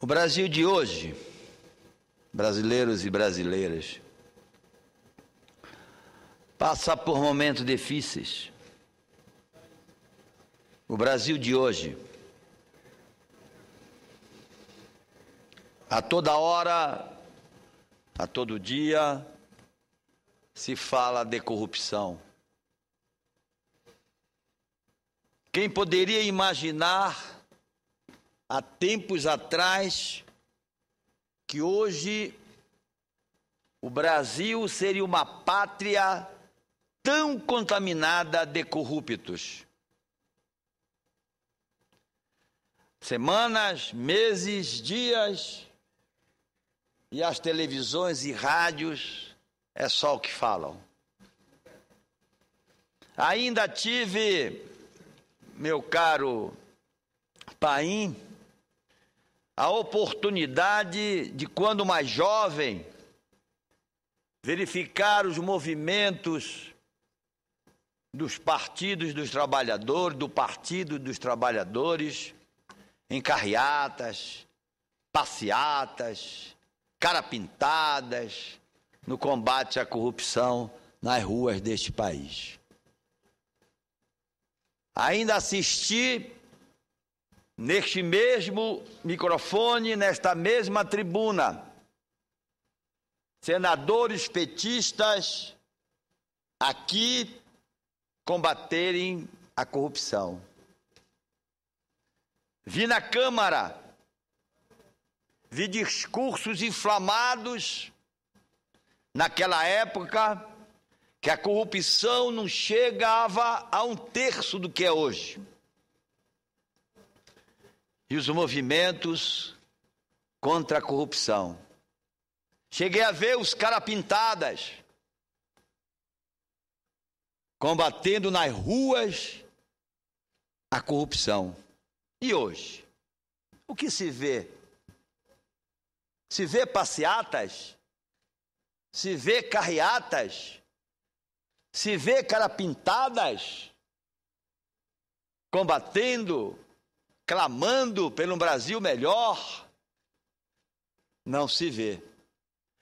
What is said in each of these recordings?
O Brasil de hoje, brasileiros e brasileiras, passa por momentos difíceis. O Brasil de hoje, a toda hora, a todo dia, se fala de corrupção. Quem poderia imaginar há tempos atrás que hoje o Brasil seria uma pátria tão contaminada de corruptos. Semanas, meses, dias, e as televisões e rádios é só o que falam. Ainda tive, meu caro Paim, a oportunidade de, quando mais jovem, verificar os movimentos dos partidos dos trabalhadores, do Partido dos Trabalhadores, em carreatas, passeatas, carapintadas, no combate à corrupção nas ruas deste país. Ainda assisti neste mesmo microfone, nesta mesma tribuna, senadores petistas aqui combaterem a corrupção. Vi na Câmara, vi discursos inflamados naquela época que a corrupção não chegava a um terço do que é hoje e os movimentos contra a corrupção. Cheguei a ver os carapintadas combatendo nas ruas a corrupção. E hoje? O que se vê? Se vê passeatas? Se vê carreatas? Se vê carapintadas combatendo clamando pelo Brasil melhor, não se vê.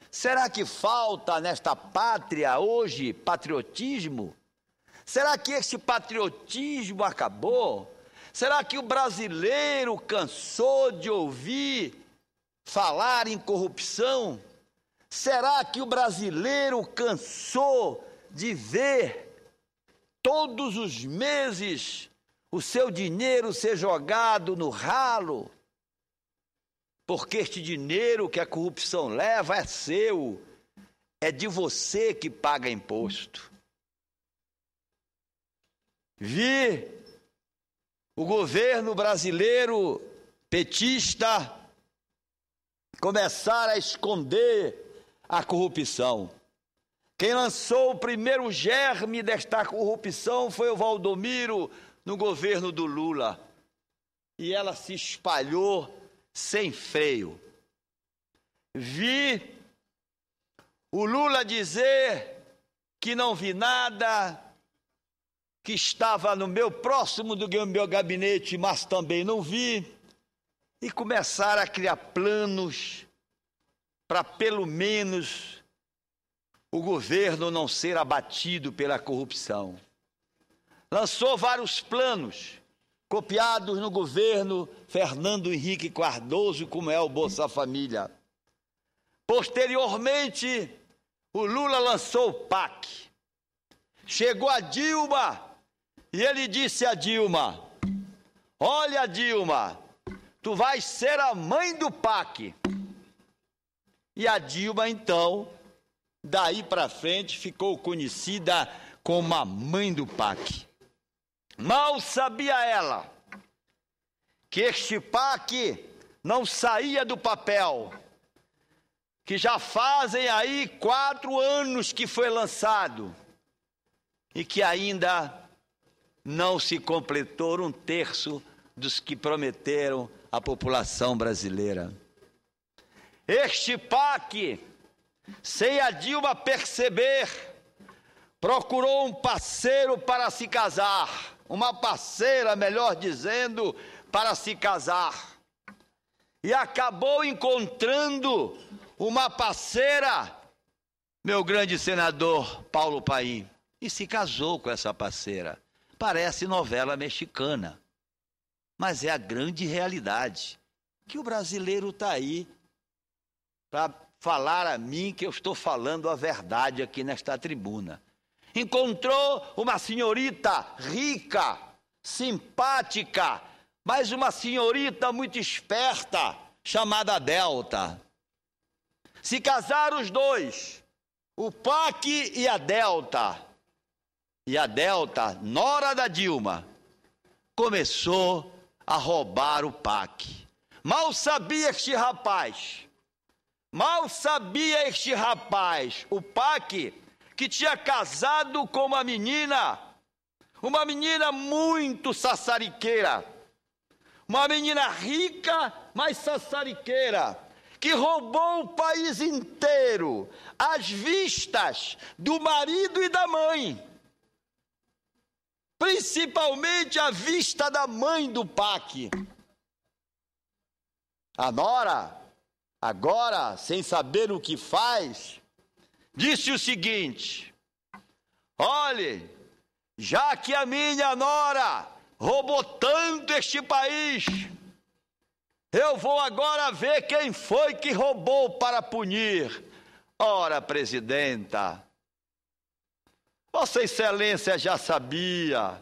Será que falta nesta pátria hoje patriotismo? Será que este patriotismo acabou? Será que o brasileiro cansou de ouvir falar em corrupção? Será que o brasileiro cansou de ver todos os meses o seu dinheiro ser jogado no ralo, porque este dinheiro que a corrupção leva é seu, é de você que paga imposto. Vi o governo brasileiro petista começar a esconder a corrupção. Quem lançou o primeiro germe desta corrupção foi o Valdomiro no governo do Lula e ela se espalhou sem freio. Vi o Lula dizer que não vi nada, que estava no meu próximo do meu gabinete, mas também não vi, e começaram a criar planos para pelo menos o governo não ser abatido pela corrupção lançou vários planos copiados no governo Fernando Henrique Cardoso, como é o Bolsa Família. Posteriormente, o Lula lançou o PAC. Chegou a Dilma e ele disse a Dilma: Olha, Dilma, tu vais ser a mãe do PAC. E a Dilma, então, daí para frente, ficou conhecida como a mãe do PAC. Mal sabia ela que este PAC não saía do papel, que já fazem aí quatro anos que foi lançado e que ainda não se completou um terço dos que prometeram à população brasileira. Este PAC, sem a Dilma perceber, procurou um parceiro para se casar uma parceira, melhor dizendo, para se casar. E acabou encontrando uma parceira, meu grande senador Paulo Paim, e se casou com essa parceira. Parece novela mexicana, mas é a grande realidade que o brasileiro está aí para falar a mim que eu estou falando a verdade aqui nesta tribuna encontrou uma senhorita rica, simpática, mas uma senhorita muito esperta, chamada Delta. Se casaram os dois, o PAC e a Delta. E a Delta, nora da Dilma, começou a roubar o PAC. Mal sabia este rapaz, mal sabia este rapaz, o PAC que tinha casado com uma menina, uma menina muito sassariqueira, uma menina rica, mas sassariqueira, que roubou o país inteiro, às vistas do marido e da mãe, principalmente à vista da mãe do Pac. A Nora, agora, sem saber o que faz, disse o seguinte: Olhe, já que a minha nora roubou tanto este país, eu vou agora ver quem foi que roubou para punir. Ora, presidenta, Vossa Excelência já sabia.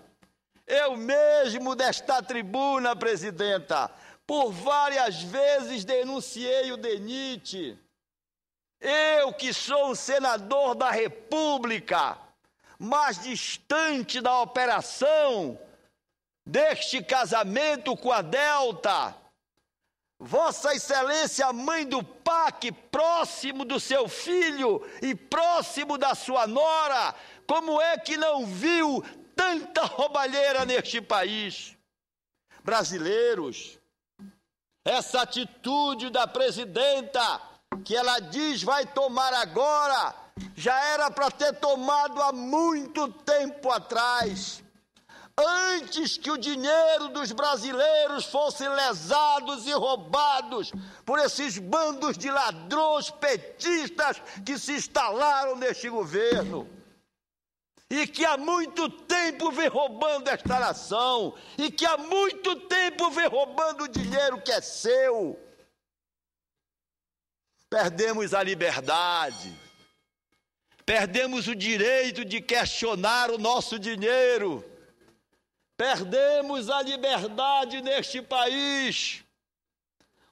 Eu mesmo desta tribuna, presidenta, por várias vezes denunciei o Denite. Eu que sou um senador da República, mas distante da operação deste casamento com a Delta. Vossa Excelência, mãe do PAC, próximo do seu filho e próximo da sua nora, como é que não viu tanta roubalheira neste país? Brasileiros, essa atitude da presidenta que ela diz vai tomar agora, já era para ter tomado há muito tempo atrás. Antes que o dinheiro dos brasileiros fosse lesados e roubados por esses bandos de ladrões petistas que se instalaram neste governo e que há muito tempo vem roubando esta nação, e que há muito tempo vem roubando o dinheiro que é seu perdemos a liberdade, perdemos o direito de questionar o nosso dinheiro, perdemos a liberdade neste país.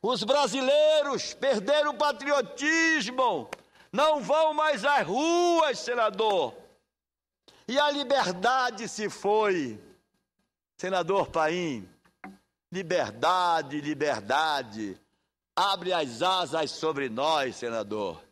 Os brasileiros perderam o patriotismo, não vão mais às ruas, senador. E a liberdade se foi. Senador Paim, liberdade, liberdade. Abre as asas sobre nós, senador.